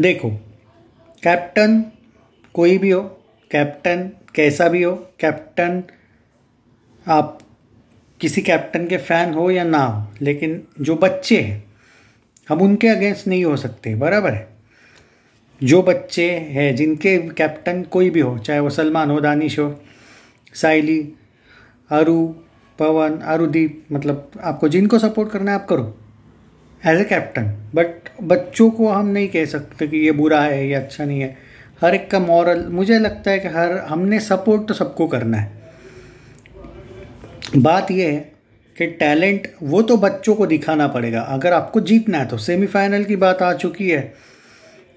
देखो कैप्टन कोई भी हो कैप्टन कैसा भी हो कैप्टन आप किसी कैप्टन के फ़ैन हो या ना हो लेकिन जो बच्चे हैं हम उनके अगेंस्ट नहीं हो सकते बराबर है जो बच्चे हैं जिनके कैप्टन कोई भी हो चाहे वो सलमान हो दानिश हो साइली अरु पवन अरुदीप मतलब आपको जिनको सपोर्ट करना है आप करो एज ए कैप्टन बट बच्चों को हम नहीं कह सकते कि ये बुरा है ये अच्छा नहीं है हर एक का मॉरल मुझे लगता है कि हर हमने सपोर्ट तो सबको करना है बात यह है कि टैलेंट वो तो बच्चों को दिखाना पड़ेगा अगर आपको जीतना है तो सेमीफाइनल की बात आ चुकी है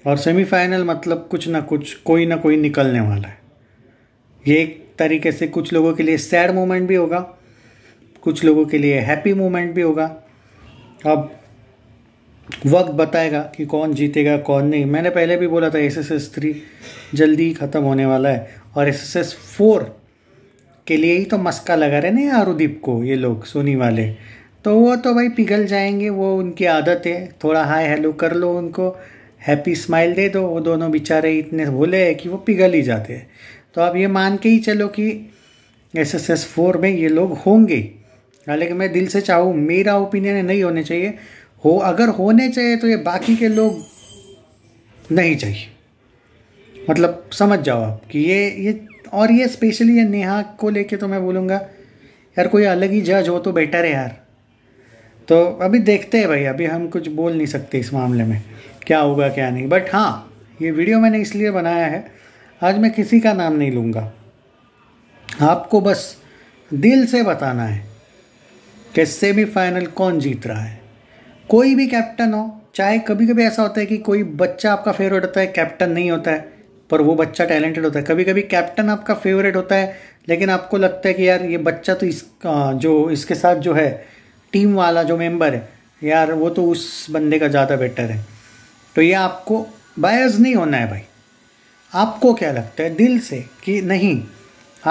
और सेमीफाइनल मतलब कुछ ना कुछ कोई ना कोई निकलने वाला है ये एक तरीके से कुछ लोगों के लिए सैड मोमेंट भी होगा कुछ लोगों के लिए हैप्पी मोमेंट भी होगा अब वक्त बताएगा कि कौन जीतेगा कौन नहीं मैंने पहले भी बोला था एस एस एस थ्री जल्दी ख़त्म होने वाला है और एस एस एस फोर के लिए ही तो मस्का लगा रहे ना आरुदीप को ये लोग सोनी वाले तो वो तो भाई पिघल जाएंगे वो उनकी आदत है थोड़ा हाय हेलो कर लो उनको हैप्पी स्माइल दे दो वो दोनों बेचारे इतने भोले हैं कि वो पिघल ही जाते हैं तो आप ये मान के ही चलो कि एस एस एस फोर में ये लोग होंगे हालांकि मैं दिल से चाहूँ मेरा ओपिनियन नहीं होने चाहिए हो अगर होने चाहिए तो ये बाकी के लोग नहीं चाहिए मतलब समझ जाओ आप कि ये ये और ये स्पेशली ये नेहा को लेके तो मैं बोलूँगा यार कोई अलग ही जज हो तो बेटर है यार तो अभी देखते हैं भाई अभी हम कुछ बोल नहीं सकते इस मामले में क्या होगा क्या नहीं बट हाँ ये वीडियो मैंने इसलिए बनाया है आज मैं किसी का नाम नहीं लूँगा आपको बस दिल से बताना है कि सेमीफाइनल कौन जीत रहा है कोई भी कैप्टन हो चाहे कभी कभी ऐसा होता है कि कोई बच्चा आपका फेवरेट होता है कैप्टन नहीं होता है पर वो बच्चा टैलेंटेड होता है कभी कभी कैप्टन आपका फेवरेट होता है लेकिन आपको लगता है कि यार ये बच्चा तो इस जो इसके साथ जो है टीम वाला जो मेंबर है यार वो तो उस बंदे का ज़्यादा बेटर है तो ये आपको बायस नहीं होना है भाई आपको क्या लगता है दिल से कि नहीं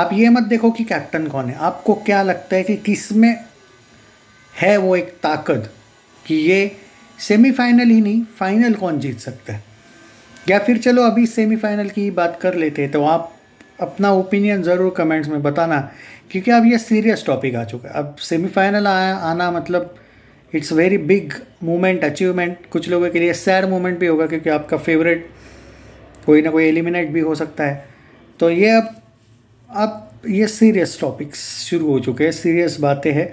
आप ये मत देखो कि कैप्टन कौन है आपको क्या लगता है कि किस में है वो एक ताकत कि ये सेमीफाइनल ही नहीं फाइनल कौन जीत सकता है या फिर चलो अभी सेमीफाइनल की बात कर लेते हैं तो आप अपना ओपिनियन ज़रूर कमेंट्स में बताना क्योंकि अब ये सीरियस टॉपिक आ चुका है अब सेमीफाइनल आया आना मतलब it's very big moment achievement कुछ लोगों के लिए सैड मोमेंट भी होगा क्योंकि आपका फेवरेट कोई ना कोई एलिमिनेट भी हो सकता है तो ये अब अब ये सीरियस टॉपिक्स शुरू हो चुके हैं सीरियस बातें हैं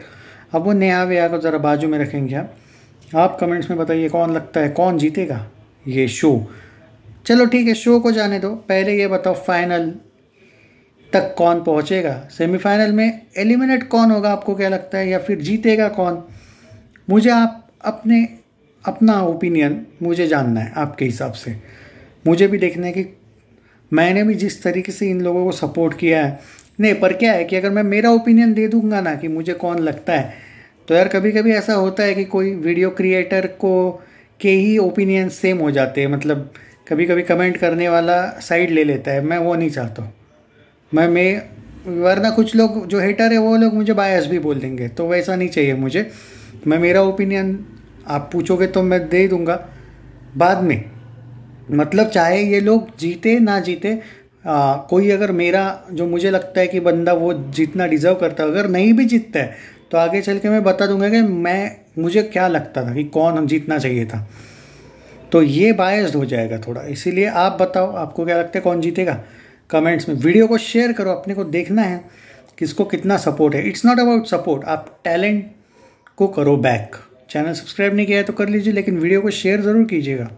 अब वो नया व्या को ज़रा बाजू में रखेंगे आप आप कमेंट्स में बताइए कौन लगता है कौन जीतेगा ये शो चलो ठीक है शो को जाने दो पहले ये बताओ फाइनल तक कौन पहुंचेगा सेमीफाइनल में एलिमिनेट कौन होगा आपको क्या लगता है या फिर जीतेगा कौन मुझे आप अपने अपना ओपिनियन मुझे जानना है आपके हिसाब से मुझे भी देखना है कि मैंने भी जिस तरीके से इन लोगों को सपोर्ट किया है नहीं पर क्या है कि अगर मैं मेरा ओपिनियन दे दूंगा ना कि मुझे कौन लगता है तो यार कभी कभी ऐसा होता है कि कोई वीडियो क्रिएटर को के ही ओपिनियन सेम हो जाते हैं मतलब कभी कभी कमेंट करने वाला साइड ले लेता है मैं वो नहीं चाहता मैं मैं वरना कुछ लोग जो हेटर है वो लोग मुझे बायस भी बोल देंगे तो वैसा नहीं चाहिए मुझे मैं मेरा ओपिनियन आप पूछोगे तो मैं दे दूँगा बाद में मतलब चाहे ये लोग जीते ना जीते आ, कोई अगर मेरा जो मुझे लगता है कि बंदा वो जीतना डिज़र्व करता है अगर नहीं भी जीतता है तो आगे चल के मैं बता दूंगा कि मैं मुझे क्या लगता था कि कौन हम जीतना चाहिए था तो ये बायस्ड हो जाएगा थोड़ा इसीलिए आप बताओ आपको क्या लगता है कौन जीतेगा कमेंट्स में वीडियो को शेयर करो अपने को देखना है किसको कितना सपोर्ट है इट्स नॉट अबाउट सपोर्ट आप टैलेंट को करो बैक चैनल सब्सक्राइब नहीं किया है तो कर लीजिए लेकिन वीडियो को शेयर ज़रूर कीजिएगा